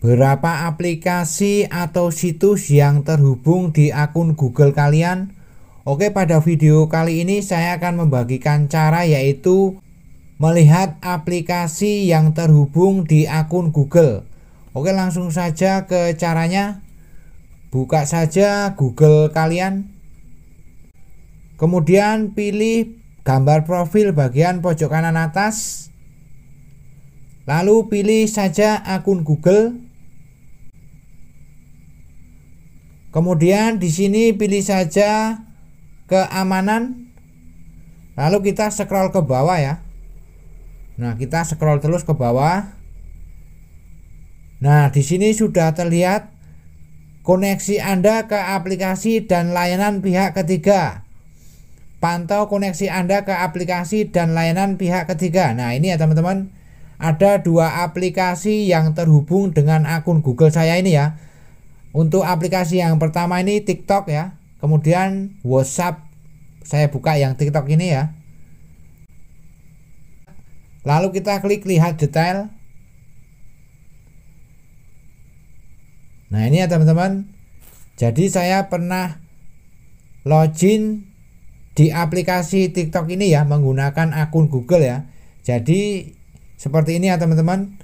Berapa aplikasi atau situs yang terhubung di akun Google kalian? Oke, pada video kali ini saya akan membagikan cara yaitu melihat aplikasi yang terhubung di akun Google. Oke, langsung saja ke caranya. Buka saja Google kalian. Kemudian pilih gambar profil bagian pojok kanan atas. Lalu pilih saja akun Google. Kemudian di sini pilih saja keamanan. Lalu kita scroll ke bawah ya. Nah, kita scroll terus ke bawah. Nah, di sini sudah terlihat koneksi Anda ke aplikasi dan layanan pihak ketiga. Pantau koneksi Anda ke aplikasi dan layanan pihak ketiga. Nah, ini ya teman-teman, ada dua aplikasi yang terhubung dengan akun Google saya ini ya. Untuk aplikasi yang pertama ini TikTok ya. Kemudian WhatsApp. Saya buka yang TikTok ini ya. Lalu kita klik lihat detail. Nah, ini ya teman-teman. Jadi saya pernah login di aplikasi TikTok ini ya menggunakan akun Google ya. Jadi seperti ini ya teman-teman.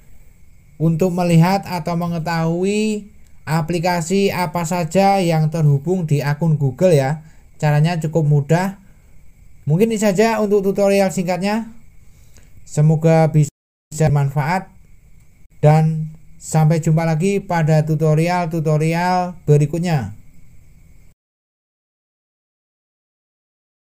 Untuk melihat atau mengetahui aplikasi apa saja yang terhubung di akun Google ya. Caranya cukup mudah. Mungkin ini saja untuk tutorial singkatnya. Semoga bisa bermanfaat dan sampai jumpa lagi pada tutorial-tutorial berikutnya.